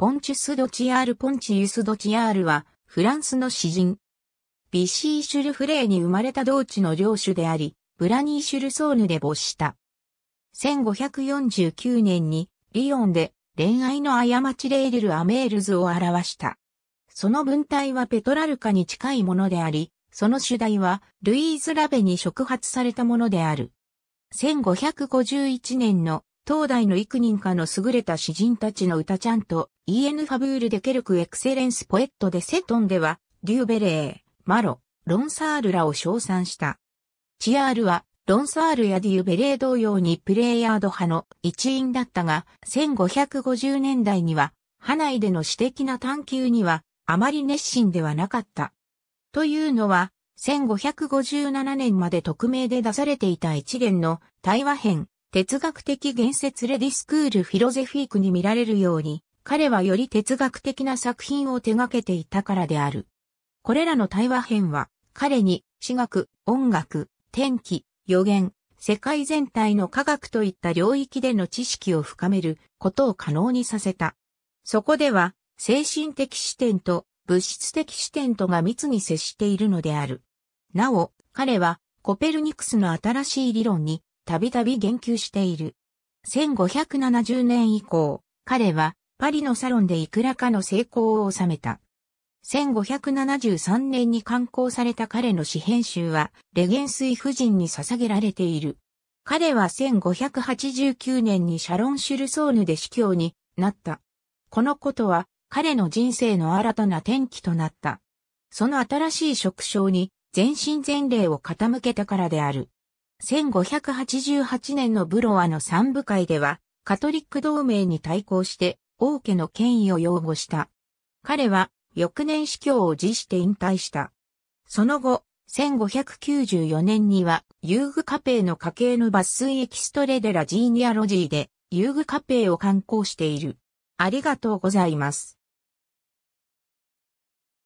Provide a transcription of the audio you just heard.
ポンチュス・ドチアール・ポンチユス・ドチアールは、フランスの詩人。ビシー・シュル・フレーに生まれた同地の領主であり、ブラニー・シュル・ソーヌで没した。1549年に、リヨンで恋愛の過ちレールル・アメールズを表した。その文体はペトラルカに近いものであり、その主題は、ルイーズ・ラベに触発されたものである。1551年の、東大の幾人かの優れた詩人たちの歌ちゃんと、イエヌ・ファブール・デ・ケルク・エクセレンス・ポエット・デ・セトンでは、デューベレー、マロ、ロンサールらを称賛した。チアールは、ロンサールやデューベレー同様にプレイヤード派の一員だったが、1550年代には、派内での私的な探求には、あまり熱心ではなかった。というのは、1557年まで匿名で出されていた一連の対話編、哲学的言説レディスクールフィロゼフィークに見られるように、彼はより哲学的な作品を手掛けていたからである。これらの対話編は、彼に、私学、音楽、天気、予言、世界全体の科学といった領域での知識を深めることを可能にさせた。そこでは、精神的視点と物質的視点とが密に接しているのである。なお、彼はコペルニクスの新しい理論にたびたび言及している。1570年以降、彼はパリのサロンでいくらかの成功を収めた。1573年に刊行された彼の詩編集は、レゲンスイ夫人に捧げられている。彼は1589年にシャロン・シュルソーヌで司教になった。このことは、彼の人生の新たな転機となった。その新しい職称に全身全霊を傾けたからである。1588年のブロワの三部会では、カトリック同盟に対抗して、王家の権威を擁護した。彼は翌年死去を辞して引退した。その後、1594年には、遊具家兵の家系の抜粋エキストレデラジーニアロジーで、遊具家兵を刊行している。ありがとうございます。